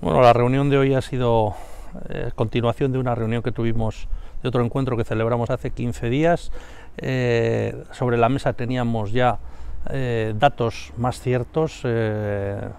Bueno, la reunión de hoy ha sido eh, continuación de una reunión que tuvimos, de otro encuentro que celebramos hace 15 días. Eh, sobre la mesa teníamos ya eh, datos más ciertos,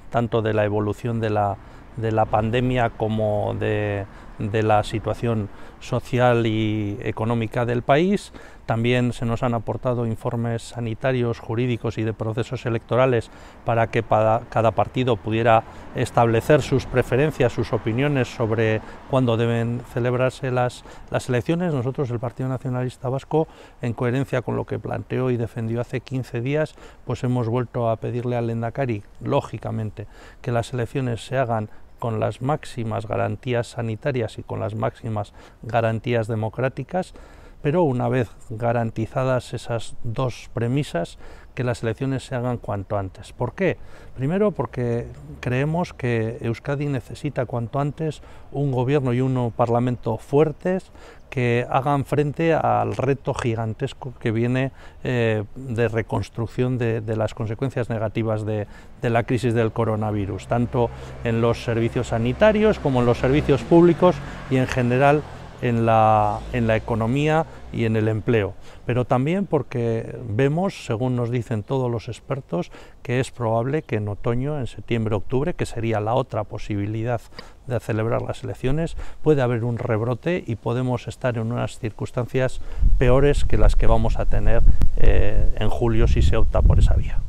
tanto de la evolución de la de la pandemia como de, la situación social y económica del país. También se nos han aportado informes sanitarios, jurídicos y de procesos electorales para que cada partido pudiera establecer sus preferencias, sus opiniones sobre cuándo deben celebrarse las, las elecciones. Nosotros, el Partido Nacionalista Vasco, en coherencia con lo que planteó y defendió hace 15 días, pues hemos vuelto a pedirle al Endacari, lógicamente, que las elecciones se hagan con las máximas garantías sanitarias y con las máximas garantías democráticas pero una vez garantizadas esas dos premisas, que las elecciones se hagan cuanto antes. ¿Por qué? Primero porque creemos que Euskadi necesita cuanto antes un gobierno y un parlamento fuertes que hagan frente al reto gigantesco que viene eh, de reconstrucción de, las consecuencias negativas de, de, la crisis del coronavirus, tanto en los servicios sanitarios como en los servicios públicos y en general en la, en la economía y en el empleo, pero también porque vemos, según nos dicen todos los expertos, que es probable que en otoño, en septiembre-octubre, que sería la otra posibilidad de celebrar las elecciones, puede haber un rebrote y podemos estar en unas circunstancias peores que las que vamos a tener eh, en julio si se opta por esa vía.